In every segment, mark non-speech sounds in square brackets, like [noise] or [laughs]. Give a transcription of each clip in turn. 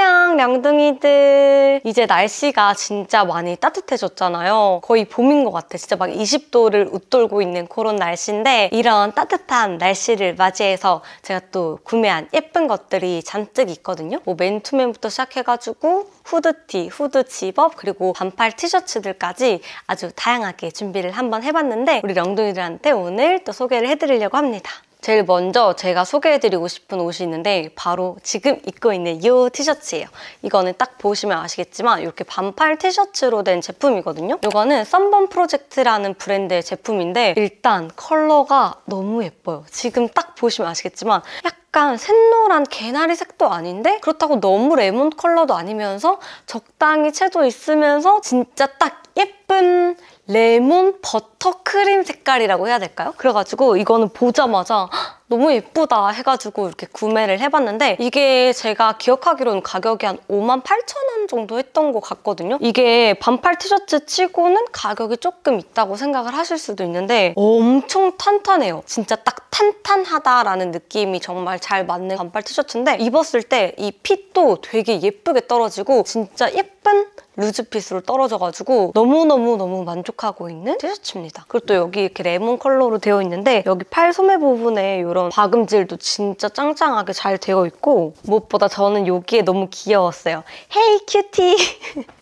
안녕 냥둥이들 이제 날씨가 진짜 많이 따뜻해졌잖아요 거의 봄인 것 같아 진짜 막 20도를 웃돌고 있는 그런 날씨인데 이런 따뜻한 날씨를 맞이해서 제가 또 구매한 예쁜 것들이 잔뜩 있거든요 뭐 맨투맨부터 시작해가지고 후드티, 후드 집업 그리고 반팔 티셔츠들까지 아주 다양하게 준비를 한번 해봤는데 우리 령둥이들한테 오늘 또 소개를 해드리려고 합니다 제일 먼저 제가 소개해드리고 싶은 옷이 있는데 바로 지금 입고 있는 이 티셔츠예요. 이거는 딱 보시면 아시겠지만 이렇게 반팔 티셔츠로 된 제품이거든요. 이거는 썬번 프로젝트라는 브랜드의 제품인데 일단 컬러가 너무 예뻐요. 지금 딱 보시면 아시겠지만 약간 약간 샛노란 개나리 색도 아닌데 그렇다고 너무 레몬 컬러도 아니면서 적당히 채도 있으면서 진짜 딱 예쁜 레몬 버터 크림 색깔이라고 해야 될까요? 그래가지고 이거는 보자마자 너무 예쁘다 해가지고 이렇게 구매를 해봤는데 이게 제가 기억하기로는 가격이 한 5만 8천 원 정도 했던 것 같거든요. 이게 반팔 티셔츠 치고는 가격이 조금 있다고 생각을 하실 수도 있는데 엄청 탄탄해요. 진짜 딱 탄탄하다라는 느낌이 정말 잘 맞는 반팔 티셔츠인데 입었을 때 이 핏도 되게 예쁘게 떨어지고 진짜 예쁘 힙한 루즈핏으로 떨어져가지고 너무너무너무 만족하고 있는 티셔츠입니다. 그리고 또 여기 이렇게 레몬 컬러로 되어 있는데 여기 팔 소매 부분에 이런 박음질도 진짜 짱짱하게 잘 되어 있고 무엇보다 저는 여기에 너무 귀여웠어요. 헤이 hey, 큐티! [laughs]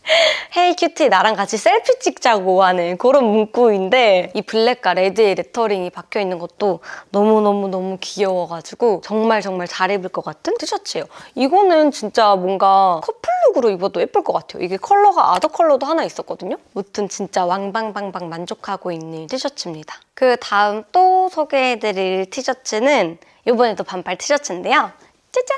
헤이 큐티 나랑 같이 셀피 찍자고 하는 그런 문구인데 이 블랙과 레드의 레터링이 박혀있는 것도 너무너무너무 귀여워가지고 정말 정말 잘 입을 것 같은 티셔츠예요. 이거는 진짜 뭔가 커플룩으로 입어도 예쁠 것 같아요. 이게 컬러가 아더 컬러도 하나 있었거든요. 무튼 진짜 왕방방방 만족하고 있는 티셔츠입니다. 그 다음 또 소개해드릴 티셔츠는 이번에도 반팔 티셔츠인데요. 짜잔!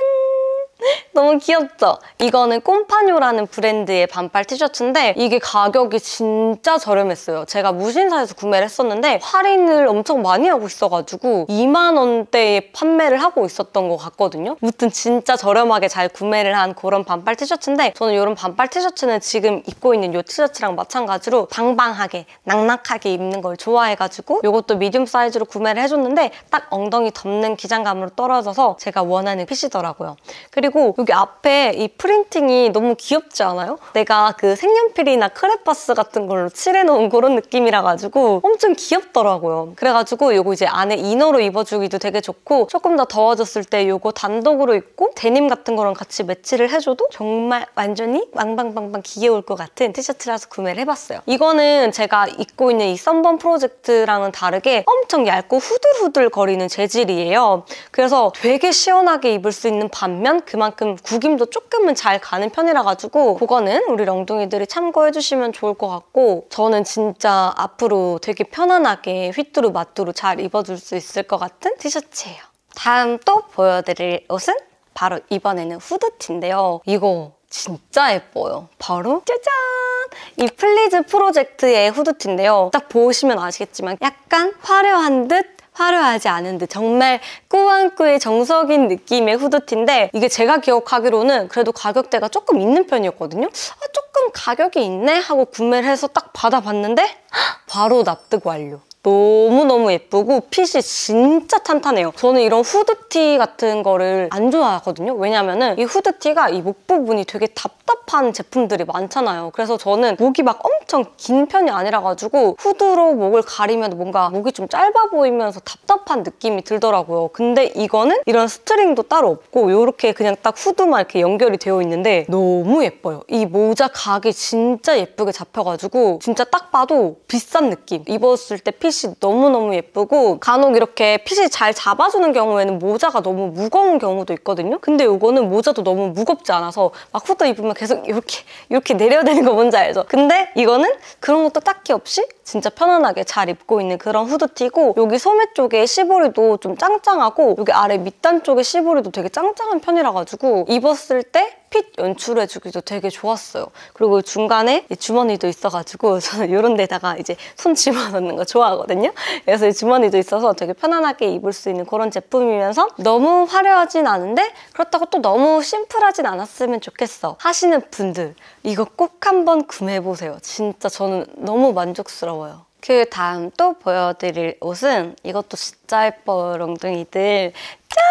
[laughs] 너무 귀엽죠? 이거는 꼼파뇨라는 브랜드의 반팔 티셔츠인데 이게 가격이 진짜 저렴했어요. 제가 무신사에서 구매를 했었는데 할인을 엄청 많이 하고 있어가지고 2만 원대에 판매를 하고 있었던 것 같거든요. 무튼 진짜 저렴하게 잘 구매를 한 그런 반팔 티셔츠인데 저는 이런 반팔 티셔츠는 지금 입고 있는 이 티셔츠랑 마찬가지로 방방하게 낭낙하게 입는 걸 좋아해가지고 이것도 미디움 사이즈로 구매를 해줬는데 딱 엉덩이 덮는 기장감으로 떨어져서 제가 원하는 핏이더라고요. 그리고 그리고 여기 앞에 이 프린팅이 너무 귀엽지 않아요? 내가 그 색연필이나 크레파스 같은 걸로 칠해놓은 그런 느낌이라 가지고 엄청 귀엽더라고요. 그래가지고 이거 이제 안에 이너로 입어주기도 되게 좋고 조금 더 더워졌을 때 이거 단독으로 입고 데님 같은 거랑 같이 매치를 해줘도 정말 완전히 왕방방방 귀여울 것 같은 티셔츠라서 구매를 해봤어요. 이거는 제가 입고 있는 이 썬번 프로젝트랑은 다르게 엄청 얇고 후들후들 거리는 재질이에요. 그래서 되게 시원하게 입을 수 있는 반면 그 그만큼 구김도 조금은 잘 가는 편이라 가지고 그거는 우리 엉둥이들이 참고해 주시면 좋을 것 같고 저는 진짜 앞으로 되게 편안하게 휘뚜루 마뚜루 잘 입어줄 수 있을 것 같은 티셔츠예요. 다음 또 보여드릴 옷은 바로 이번에는 후드티인데요. 이거 진짜 예뻐요. 바로 짜잔! 이 플리즈 프로젝트의 후드티인데요. 딱 보시면 아시겠지만 약간 화려한 듯 화려하지 않은 데 정말 꾸안꾸의 정석인 느낌의 후드티인데 이게 제가 기억하기로는 그래도 가격대가 조금 있는 편이었거든요. 아, 조금 가격이 있네 하고 구매를 해서 딱 받아봤는데 바로 납득 완료. 너무너무 예쁘고 핏이 진짜 탄탄해요. 저는 이런 후드티 같은 거를 안 좋아하거든요. 왜냐면은 이 후드티가 이 목 부분이 되게 답답한 제품들이 많잖아요. 그래서 저는 목이 막 엄청 엄청 긴 편이 아니라 가지고 후드로 목을 가리면 뭔가 목이 좀 짧아 보이면서 답답한 느낌이 들더라고요. 근데 이거는 이런 스트링도 따로 없고 이렇게 그냥 딱 후드만 이렇게 연결이 되어 있는데 너무 예뻐요. 이 모자 각이 진짜 예쁘게 잡혀가지고 진짜 딱 봐도 비싼 느낌. 입었을 때 핏이 너무너무 예쁘고 간혹 이렇게 핏이 잘 잡아주는 경우에는 모자가 너무 무거운 경우도 있거든요. 근데 이거는 모자도 너무 무겁지 않아서 막 후드 입으면 계속 이렇게 이렇게 내려야 되는 거 뭔지 알죠? 근데 이거 저는 그런 것도 딱히 없이 진짜 편안하게 잘 입고 있는 그런 후드티고 여기 소매 쪽에 시보리도 좀 짱짱하고 여기 아래 밑단 쪽에 시보리도 되게 짱짱한 편이라 가지고 입었을 때핏 연출해주기도 되게 좋았어요. 그리고 중간에 주머니도 있어가지고 [laughs] 저는 이런 데다가 이제 손 집어넣는 거 좋아하거든요. 그래서 주머니도 있어서 되게 편안하게 입을 수 있는 그런 제품이면서 너무 화려하진 않은데 그렇다고 또 너무 심플하진 않았으면 좋겠어 하시는 분들 이거 꼭 한번 구매해보세요. 진짜 저는 너무 만족스러워요. 그 다음 또 보여드릴 옷은 이것도 진짜 예뻐 롱둥이들 짠!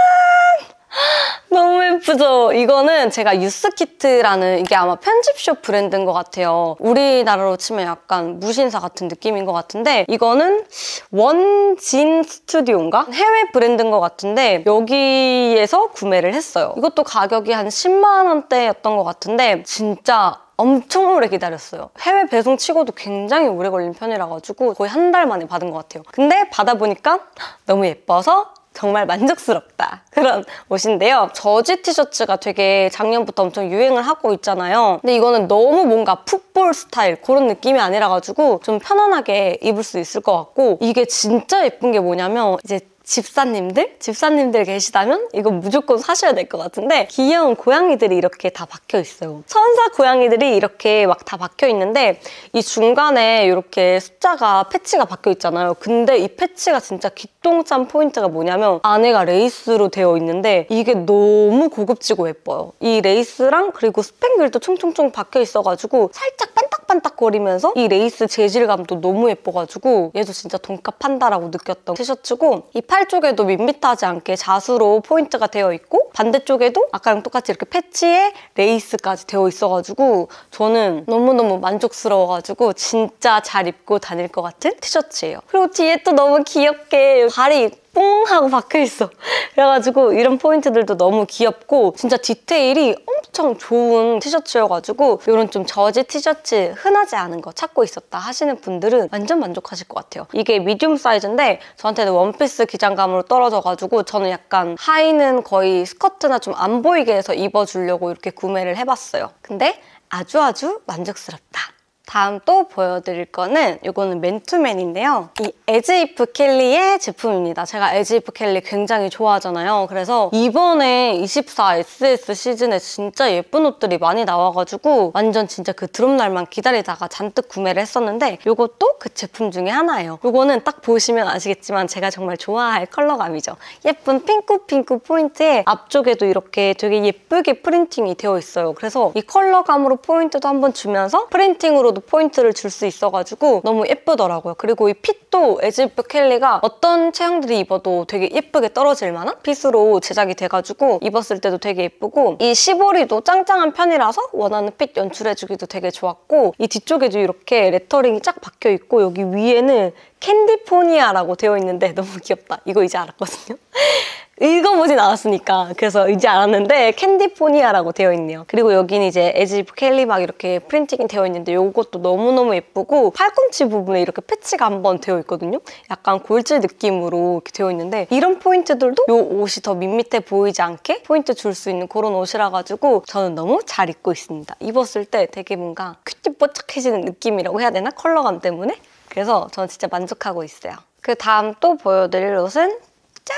너무 예쁘죠? 이거는 제가 유스키트라는 이게 아마 편집쇼 브랜드인 것 같아요. 우리나라로 치면 약간 무신사 같은 느낌인 것 같은데 이거는 원진 스튜디오인가? 해외 브랜드인 것 같은데 여기에서 구매를 했어요. 이것도 가격이 한 10만 원대였던 것 같은데 진짜 엄청 오래 기다렸어요. 해외 배송 치고도 굉장히 오래 걸린 편이라가지고 거의 한 달 만에 받은 것 같아요. 근데 받아보니까 너무 예뻐서 정말 만족스럽다. 그런 옷인데요. 저지 티셔츠가 되게 작년부터 엄청 유행을 하고 있잖아요. 근데 이거는 너무 뭔가 풋볼 스타일 그런 느낌이 아니라가지고 좀 편안하게 입을 수 있을 것 같고 이게 진짜 예쁜 게 뭐냐면 이제 집사님들? 집사님들 계시다면 이거 무조건 사셔야 될 것 같은데 귀여운 고양이들이 이렇게 다 박혀 있어요. 천사 고양이들이 이렇게 막 다 박혀 있는데 이 중간에 이렇게 숫자가 패치가 박혀 있잖아요. 근데 이 패치가 진짜 깃 특동찬 포인트가 뭐냐면 안에가 레이스로 되어 있는데 이게 너무 고급지고 예뻐요. 이 레이스랑 그리고 스팽글도 총총총 박혀 있어가지고 살짝 반딱반딱거리면서 이 레이스 재질감도 너무 예뻐가지고 얘도 진짜 돈값 한다라고 느꼈던 티셔츠고 이팔 쪽에도 밋밋하지 않게 자수로 포인트가 되어 있고 반대쪽에도 아까랑 똑같이 이렇게 패치에 레이스까지 되어 있어가지고 저는 너무너무 만족스러워가지고 진짜 잘 입고 다닐 것 같은 티셔츠예요. 그리고 뒤에 또 너무 귀엽게 발이 뽕 하고 박혀있어 그래가지고 이런 포인트들도 너무 귀엽고 진짜 디테일이 엄청 좋은 티셔츠여가지고 이런 좀 저지 티셔츠 흔하지 않은 거 찾고 있었다 하시는 분들은 완전 만족하실 것 같아요 이게 미디움 사이즈인데 저한테는 원피스 기장감으로 떨어져가지고 저는 약간 하의는 거의 스커트나 좀 안 보이게 해서 입어주려고 이렇게 구매를 해봤어요 근데 아주아주 아주 만족스럽다 다음 또 보여드릴 거는 이거는 맨투맨인데요. 이 에즈이프 켈리의 제품입니다. 제가 에즈이프 켈리 굉장히 좋아하잖아요. 그래서 이번에 24SS 시즌에 진짜 예쁜 옷들이 많이 나와가지고 완전 진짜 그 드롭날만 기다리다가 잔뜩 구매를 했었는데 이것도 그 제품 중에 하나예요. 이거는 딱 보시면 아시겠지만 제가 정말 좋아할 컬러감이죠. 예쁜 핑크핑크 포인트에 앞쪽에도 이렇게 되게 예쁘게 프린팅이 되어 있어요. 그래서 이 컬러감으로 포인트도 한번 주면서 프린팅으로 정도 포인트를 줄 수 있어가지고 너무 예쁘더라고요. 그리고 이 핏도 에즈프 켈리가 어떤 체형들이 입어도 되게 예쁘게 떨어질 만한 핏으로 제작이 돼가지고 입었을 때도 되게 예쁘고 이 시보리도 짱짱한 편이라서 원하는 핏 연출해주기도 되게 좋았고 이 뒤쪽에도 이렇게 레터링이 쫙 박혀있고 여기 위에는 캔디포니아라고 되어 있는데 [laughs] 너무 귀엽다. 이거 이제 알았거든요. 읽어보진 않았으니까 그래서 이제 알았는데 캔디포니아라고 되어 있네요 그리고 여기는 이제 에지프 켈리 막 이렇게 프린팅이 되어 있는데 이것도 너무너무 예쁘고 팔꿈치 부분에 이렇게 패치가 한번 되어 있거든요 약간 골질 느낌으로 이렇게 되어 있는데 이런 포인트들도 이 옷이 더 밋밋해 보이지 않게 포인트 줄 수 있는 그런 옷이라 가지고 저는 너무 잘 입고 있습니다 입었을 때 되게 뭔가 큐티뽀짝해지는 느낌이라고 해야 되나? 컬러감 때문에 그래서 저는 진짜 만족하고 있어요 그 다음 또 보여드릴 옷은 짠!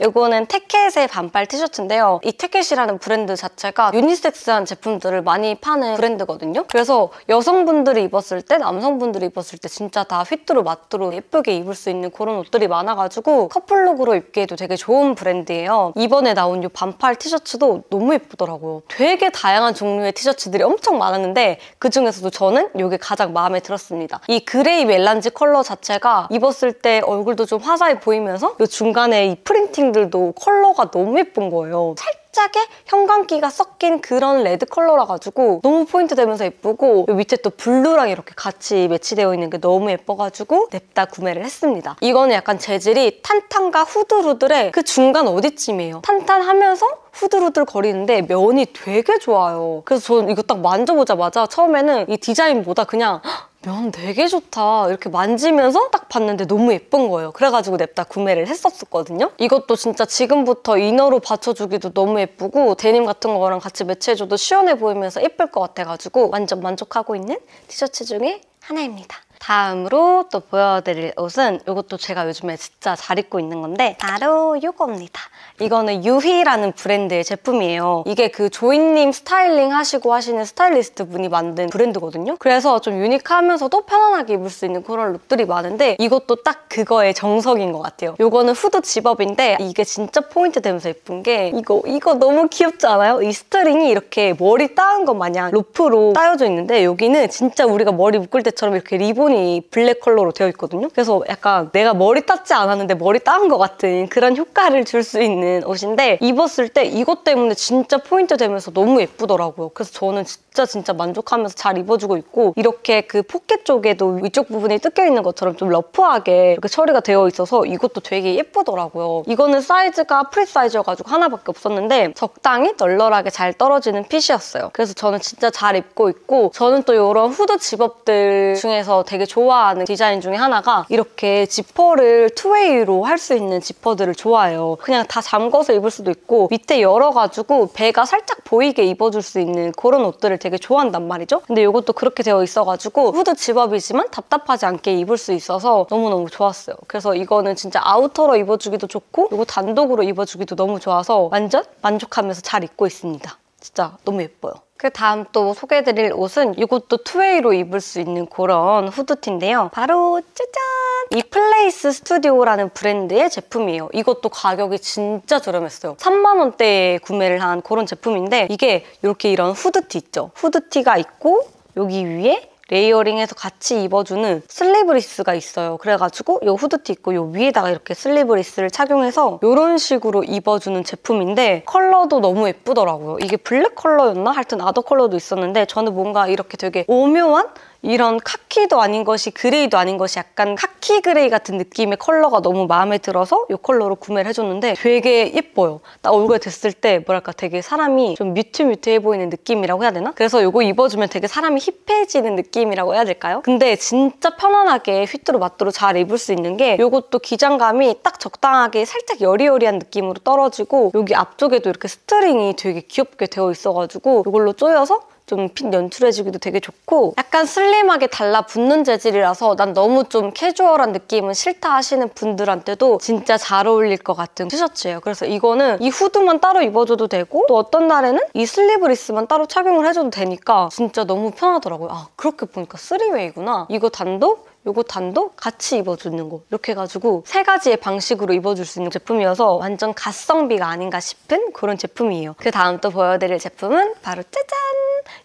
이거는 테켓의 반팔 티셔츠인데요. 이 테켓이라는 브랜드 자체가 유니섹스한 제품들을 많이 파는 브랜드거든요. 그래서 여성분들이 입었을 때 남성분들이 입었을 때 진짜 다 휘뚜루 마뚜루 예쁘게 입을 수 있는 그런 옷들이 많아가지고 커플룩으로 입기에도 되게 좋은 브랜드예요. 이번에 나온 이 반팔 티셔츠도 너무 예쁘더라고요. 되게 다양한 종류의 티셔츠들이 엄청 많았는데 그중에서도 저는 이게 가장 마음에 들었습니다. 이 그레이 멜란지 컬러 자체가 입었을 때 얼굴도 좀 화사해 보이면서 이 중간에 이 프린팅 스타킹들도 컬러가 너무 예쁜 거예요. 살짝의 형광기가 섞인 그런 레드 컬러라 가지고 너무 포인트 되면서 예쁘고 밑에 또 블루랑 이렇게 같이 매치되어 있는 게 너무 예뻐가지고 냅다 구매를 했습니다. 이거는 약간 재질이 탄탄과 후드루들의 그 중간 어디쯤이에요. 탄탄하면서 후드루들 거리는데 면이 되게 좋아요. 그래서 저는 이거 딱 만져보자마자 처음에는 이 디자인보다 그냥 헉! 면 되게 좋다 이렇게 만지면서 딱 봤는데 너무 예쁜 거예요 그래가지고 냅다 구매를 했었거든요 이것도 진짜 지금부터 이너로 받쳐주기도 너무 예쁘고 데님 같은 거랑 같이 매치해줘도 시원해 보이면서 예쁠 것 같아가지고 완전 만족하고 있는 티셔츠 중에 하나입니다 다음으로 또 보여드릴 옷은 이것도 제가 요즘에 진짜 잘 입고 있는 건데 바로 이겁니다. 이거는 유희라는 브랜드의 제품이에요. 이게 그 조인님 스타일링 하시고 하시는 스타일리스트 분이 만든 브랜드거든요. 그래서 좀 유니크하면서도 편안하게 입을 수 있는 그런 룩들이 많은데 이것도 딱 그거의 정석인 것 같아요. 이거는 후드 집업인데 이게 진짜 포인트 되면서 예쁜 게 이거 이거 너무 귀엽지 않아요? 이 스트링이 이렇게 머리 따은 것 마냥 루프로 따여져 있는데 여기는 진짜 우리가 머리 묶을 때처럼 이렇게 리본 부분이 블랙 컬러로 되어 있거든요. 그래서 약간 내가 머리 땄지 않았는데 머리 따은 것 같은 그런 효과를 줄 수 있는 옷인데 입었을 때 이것 때문에 진짜 포인트 되면서 너무 예쁘더라고요. 그래서 저는 진짜 진짜 진짜 만족하면서 잘 입어주고 있고 이렇게 그 포켓 쪽에도 위쪽 부분이 뜯겨 있는 것처럼 좀 러프하게 이렇게 처리가 되어 있어서 이것도 되게 예쁘더라고요. 이거는 사이즈가 프리 사이즈여가지고 하나밖에 없었는데 적당히 널널하게 잘 떨어지는 핏이었어요. 그래서 저는 진짜 잘 입고 있고 저는 또 이런 후드 집업들 중에서 되게 좋아하는 디자인 중에 하나가 이렇게 지퍼를 투웨이로 할 수 있는 지퍼들을 좋아해요. 그냥 다 잠궈서 입을 수도 있고 밑에 열어가지고 배가 살짝 보이게 입어줄 수 있는 그런 옷들을 되게 좋아한단 말이죠. 근데 이것도 그렇게 되어 있어가지고 후드 집업이지만 답답하지 않게 입을 수 있어서 너무너무 좋았어요. 그래서 이거는 진짜 아우터로 입어주기도 좋고 이거 단독으로 입어주기도 너무 좋아서 완전 만족하면서 잘 입고 있습니다. 진짜 너무 예뻐요. 그 다음 또 소개해드릴 옷은 이것도 투웨이로 입을 수 있는 그런 후드티인데요. 바로 짜잔! 이 플레이스 스튜디오라는 브랜드의 제품이에요. 이것도 가격이 진짜 저렴했어요. 3만 원대에 구매를 한 그런 제품인데 이게 이렇게 이런 후드티 있죠? 후드티가 있고 여기 위에 레이어링해서 같이 입어주는 슬리브리스가 있어요. 그래가지고 이 후드티 있고 이 위에다가 이렇게 슬리브리스를 착용해서 이런 식으로 입어주는 제품인데 컬러도 너무 예쁘더라고요. 이게 블랙 컬러였나? 하여튼 아더 컬러도 있었는데 저는 뭔가 이렇게 되게 오묘한 이런 카키도 아닌 것이 그레이도 아닌 것이 약간 카키 그레이 같은 느낌의 컬러가 너무 마음에 들어서 이 컬러로 구매를 해줬는데 되게 예뻐요. 딱 얼굴에 됐을 때 뭐랄까 되게 사람이 좀 뮤트뮤트해 보이는 느낌이라고 해야 되나? 그래서 이거 입어주면 되게 사람이 힙해지는 느낌이라고 해야 될까요? 근데 진짜 편안하게 휘뚜루 마뚜루 잘 입을 수 있는 게 이것도 기장감이 딱 적당하게 살짝 여리여리한 느낌으로 떨어지고 여기 앞쪽에도 이렇게 스트링이 되게 귀엽게 되어 있어가지고 이걸로 조여서 좀핀 연출해주기도 되게 좋고 약간 슬림하게 달라붙는 재질이라서 난 너무 좀 캐주얼한 느낌은 싫다 하시는 분들한테도 진짜 잘 어울릴 것 같은 티셔츠예요. 그래서 이거는 이 후드만 따로 입어줘도 되고 또 어떤 날에는 이 슬리브리스만 따로 착용을 해줘도 되니까 진짜 너무 편하더라고요. 아 그렇게 보니까 쓰리웨이구나. 이거 단독 요거 단도 같이 입어주는 거 이렇게 해가지고 세 가지의 방식으로 입어줄 수 있는 제품이어서 완전 가성비가 아닌가 싶은 그런 제품이에요. 그 다음 또 보여드릴 제품은 바로 짜잔!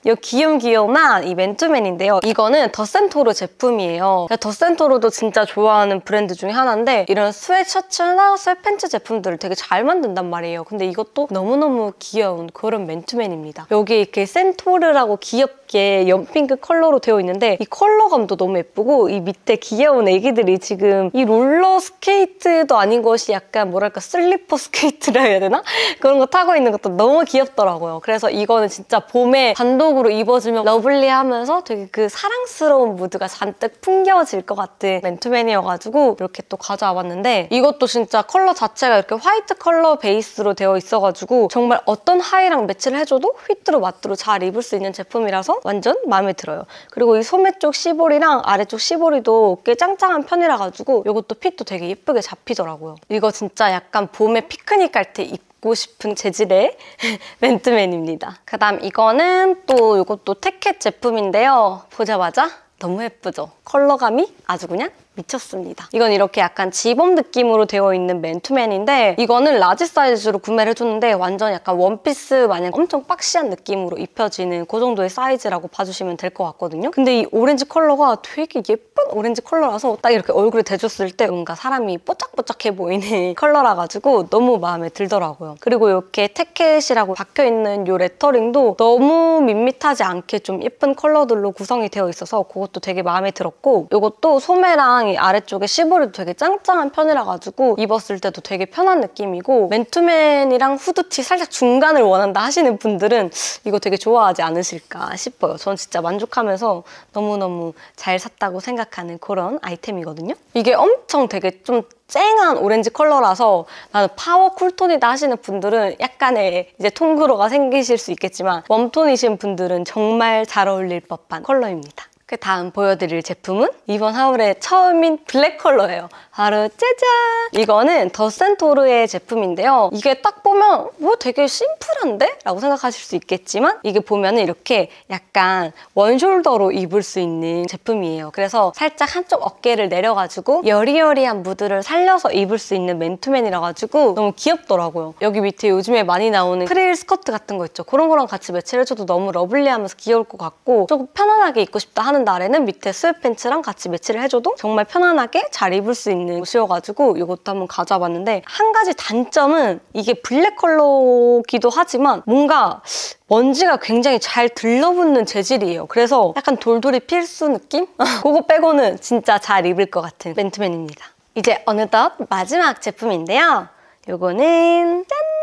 이 귀염귀염한 이 맨투맨인데요. 이거는 더센토르 제품이에요. 그러니까 더센토르도 진짜 좋아하는 브랜드 중에 하나인데 이런 스웨셔츠나 스웨팬츠 제품들을 되게 잘 만든단 말이에요. 근데 이것도 너무너무 귀여운 그런 맨투맨입니다. 여기 이렇게 센토르라고 귀엽 가볍게 연핑크 컬러로 되어 있는데 이 컬러감도 너무 예쁘고 이 밑에 귀여운 애기들이 지금 이 롤러 스케이트도 아닌 것이 약간 뭐랄까 슬리퍼 [laughs] 스케이트라 해야 되나? 그런 거 타고 있는 것도 너무 귀엽더라고요. 그래서 이거는 진짜 봄에 단독으로 입어주면 러블리하면서 되게 그 사랑스러운 무드가 잔뜩 풍겨질 것 같은 맨투맨이어가지고 이렇게 또 가져와 봤는데 이것도 진짜 컬러 자체가 이렇게 화이트 컬러 베이스로 되어 있어가지고 정말 어떤 하의랑 매치를 해줘도 휘뚜루 마뚜루 잘 입을 수 있는 제품이라서 완전 마음에 들어요. 그리고 이 소매 쪽 시보리랑 아래쪽 시보리도 꽤 짱짱한 편이라 가지고 이것도 핏도 되게 예쁘게 잡히더라고요. 이거 진짜 약간 봄에 피크닉 갈 때 입고 고 싶은 재질의 [laughs] 맨투맨입니다. 그 다음 이거는 또 이것도 테켓 제품인데요. 보자마자 너무 예쁘죠? 컬러감이 아주 그냥 미쳤습니다. 이건 이렇게 약간 지범 느낌으로 되어 있는 맨투맨인데 이거는 라지 사이즈로 구매를 해줬는데 완전 약간 원피스 마냥 엄청 박시한 느낌으로 입혀지는 그 정도의 사이즈라고 봐주시면 될 것 같거든요. 근데 이 오렌지 컬러가 되게 예쁜 오렌지 컬러라서 딱 이렇게 얼굴에 대줬을 때 뭔가 사람이 뽀짝뽀짝해 보이는 [laughs] 컬러라 가지고 너무 마음에 들더라고요. 그리고 이렇게 테켓이라고 박혀있는 이 레터링도 너무 밋밋하지 않게 좀 예쁜 컬러들로 구성이 되어 있어서 그것도 되게 마음에 들었고 이것도 소매랑 굉장히 아래쪽에 시보리도 되게 짱짱한 편이라 가지고 입었을 때도 되게 편한 느낌이고 맨투맨이랑 후드티 살짝 중간을 원한다 하시는 분들은 이거 되게 좋아하지 않으실까 싶어요. 전 진짜 만족하면서 너무너무 잘 샀다고 생각하는 그런 아이템이거든요. 이게 엄청 되게 좀 쨍한 오렌지 컬러라서 나는 파워 쿨톤이다 하시는 분들은 약간의 이제 통그로가 생기실 수 있겠지만 웜톤이신 분들은 정말 잘 어울릴 법한 컬러입니다. 그 다음 보여드릴 제품은 이번 하울의 처음인 블랙 컬러예요. 바로 짜잔! 이거는 더센토르의 제품인데요. 이게 딱 보면 뭐 되게 심플한데? 라고 생각하실 수 있겠지만 이게 보면 은 이렇게 약간 원숄더로 입을 수 있는 제품이에요. 그래서 살짝 한쪽 어깨를 내려가지고 여리여리한 무드를 살려서 입을 수 있는 맨투맨이라 가지고 너무 귀엽더라고요. 여기 밑에 요즘에 많이 나오는 프릴 스커트 같은 거 있죠. 그런 거랑 같이 매치를 해줘도 너무 러블리하면서 귀여울 것 같고 조금 편안하게 입고 싶다 하는 하는 날에는 밑에 스웨트팬츠랑 같이 매치를 해줘도 정말 편안하게 잘 입을 수 있는 옷이어가지고 이것도 한번 가져와봤는데 한 가지 단점은 이게 블랙 컬러기도 하지만 뭔가 먼지가 굉장히 잘 들러붙는 재질이에요. 그래서 약간 돌돌이 필수 느낌? [laughs] 그거 빼고는 진짜 잘 입을 것 같은 맨투맨입니다. 이제 어느덧 마지막 제품인데요. 요거는 짠!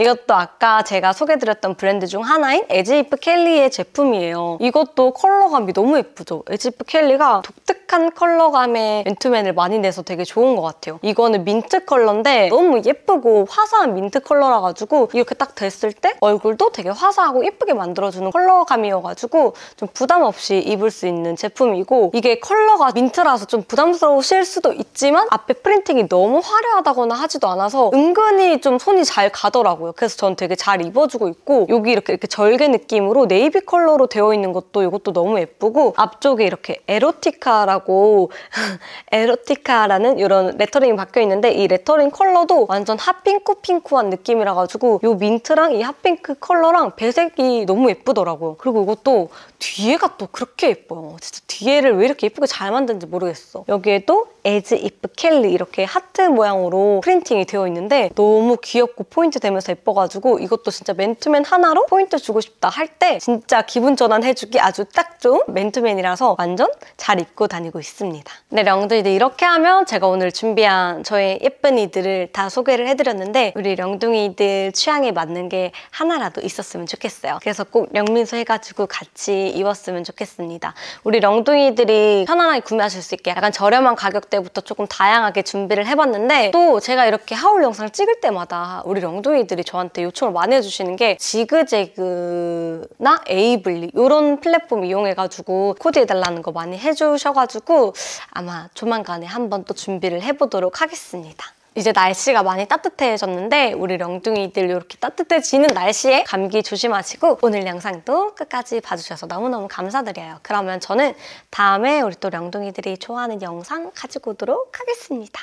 이것도 아까 제가 소개드렸던 브랜드 중 하나인 에지이프 켈리의 제품이에요. 이것도 컬러감이 너무 예쁘죠? 에지이프 켈리가 독특한 컬러감의 맨투맨을 많이 내서 되게 좋은 것 같아요. 이거는 민트 컬러인데 너무 예쁘고 화사한 민트 컬러라 가지고 이렇게 딱 됐을 때 얼굴도 되게 화사하고 예쁘게 만들어주는 컬러감이어가지고 좀 부담 없이 입을 수 있는 제품이고 이게 컬러가 민트라서 좀 부담스러우실 수도 있지만 앞에 프린팅이 너무 화려하다거나 하지도 않아서 은근히 좀 손이 잘 가더라고요. 있더라고요. 그래서 전 되게 잘 입어주고 있고 여기 이렇게 이렇게 절개 느낌으로 네이비 컬러로 되어 있는 것도 이것도 너무 예쁘고 앞쪽에 이렇게 에로티카라고 [laughs] 에로티카라는 이런 레터링이 박혀 있는데 이 레터링 컬러도 완전 핫핑크 핑크한 느낌이라 가지고 이 민트랑 이 핫핑크 컬러랑 배색이 너무 예쁘더라고요. 그리고 이것도 뒤에가 또 그렇게 예뻐요. 진짜 뒤에를 왜 이렇게 예쁘게 잘 만든지 모르겠어. 여기에도 에즈 이프 켈리 이렇게 하트 모양으로 프린팅이 되어 있는데 너무 귀엽고 포인트 되된 되면서 예뻐가지고 이것도 진짜 맨투맨 하나로 포인트 주고 싶다 할 때 진짜 기분 전환해주기 아주 딱 좋은 맨투맨이라서 완전 잘 입고 다니고 있습니다. 네, 령둥이들 이렇게 하면 제가 오늘 준비한 저의 예쁜 이들을 다 소개를 해드렸는데 우리 령둥이들 취향에 맞는 게 하나라도 있었으면 좋겠어요. 그래서 꼭 영민소 해가지고 같이 입었으면 좋겠습니다. 우리 령둥이들이 편안하게 구매하실 수 있게 약간 저렴한 가격대부터 조금 다양하게 준비를 해봤는데 또 제가 이렇게 하울 영상 찍을 때마다 우리 령둥이 학생들이 저한테 요청을 많이 해주시는 게 지그재그나 에이블리 이런 플랫폼 이용해가지고 코디해달라는 거 많이 해주셔가지고 아마 조만간에 한번 또 준비를 해보도록 하겠습니다. 이제 날씨가 많이 따뜻해졌는데 우리 령둥이들 이렇게 따뜻해지는 날씨에 감기 조심하시고 오늘 영상도 끝까지 봐주셔서 너무너무 감사드려요. 그러면 저는 다음에 우리 또 령둥이들이 좋아하는 영상 가지고 오도록 하겠습니다.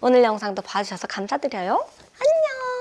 오늘 영상도 봐주셔서 감사드려요. 안녕!